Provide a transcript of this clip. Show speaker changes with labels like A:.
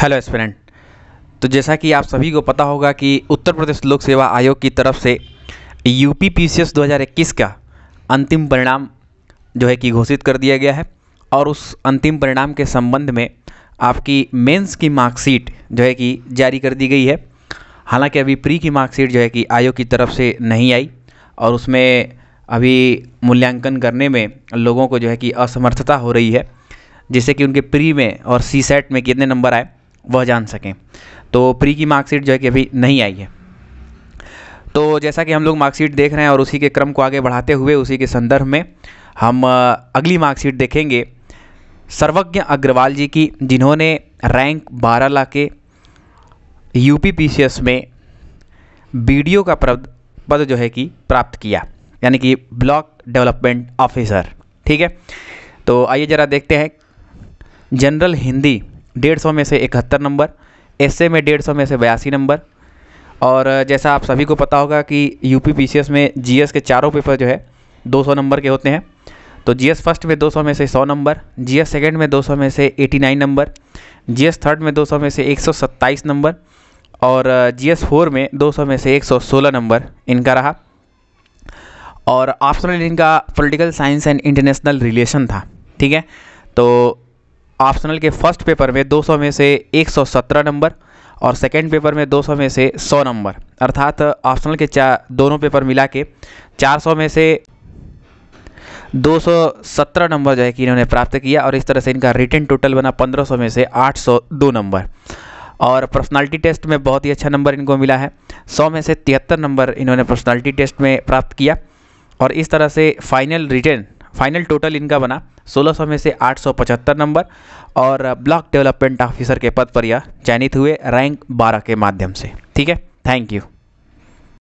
A: hello aspirant तो जैसा कि आप सभी को पता होगा कि उत्तर प्रदेश लोक सेवा आयोग की तरफ से यूपी पीसीएस 2021 का अंतिम परिणाम जो है कि घोषित कर दिया गया है और उस अंतिम परिणाम के संबंध में आपकी मेंस की मार्कशीट जो है कि जारी कर दी गई है हालांकि अभी प्री की मार्कशीट जो है कि आयोग की तरफ से नहीं आई और उसमें अभी मूल्यांकन करने में लोगों को जो है कि असमर्थता हो रही है जिससे कि उनके प्री में और सी सेट e में कितने नंबर आए वह जान सकें तो प्री की मार्कशीट जो है कि अभी नहीं आई है तो जैसा कि हम लोग मार्कशीट देख रहे हैं और उसी के क्रम को आगे बढ़ाते हुए उसी के संदर्भ में हम अगली मार्कशीट देखेंगे सर्वज्ञ अग्रवाल जी की जिन्होंने रैंक 12 ला के यूपी पीसीएस में बी का पद जो है कि प्राप्त किया यानी कि ब्लॉक डेवलपमेंट ऑफिसर ठीक है तो आइए ज़रा देखते हैं जनरल हिंदी डेढ़ सौ में से इकहत्तर नंबर एस में डेढ़ सौ में से बयासी नंबर और जैसा आप सभी को पता होगा कि यू पी में जी के चारों पेपर जो है सौ नंबर के होते हैं तो जी फर्स्ट में 200 में से 100 नंबर जी एस सेकेंड में 200 में से 89 नंबर जी थर्ड में 200 में से 127 नंबर और जी एस फोर में 200 में से 116 नंबर इनका रहा और ऑप्शनल इनका political science and international relation था ठीक है तो ऑप्शनल के फर्स्ट पेपर में 200 में से 117 नंबर और सेकेंड पेपर में 200 में से 100 नंबर अर्थात ऑप्शनल के चार दोनों पेपर मिला के चार में से 217 नंबर जो है कि इन्होंने प्राप्त किया और इस तरह से इनका रिटर्न टोटल बना 1500 में से 802 नंबर और पर्सनालिटी टेस्ट में बहुत ही अच्छा नंबर इनको मिला है 100 में से तिहत्तर नंबर इन्होंने पर्सनालिटी टेस्ट में प्राप्त किया और इस तरह से फाइनल रिटर्न फाइनल टोटल इनका बना 1600 में से 875 नंबर और ब्लॉक डेवलपमेंट ऑफिसर के पद पर यह चयनित हुए रैंक 12 के माध्यम से ठीक है थैंक यू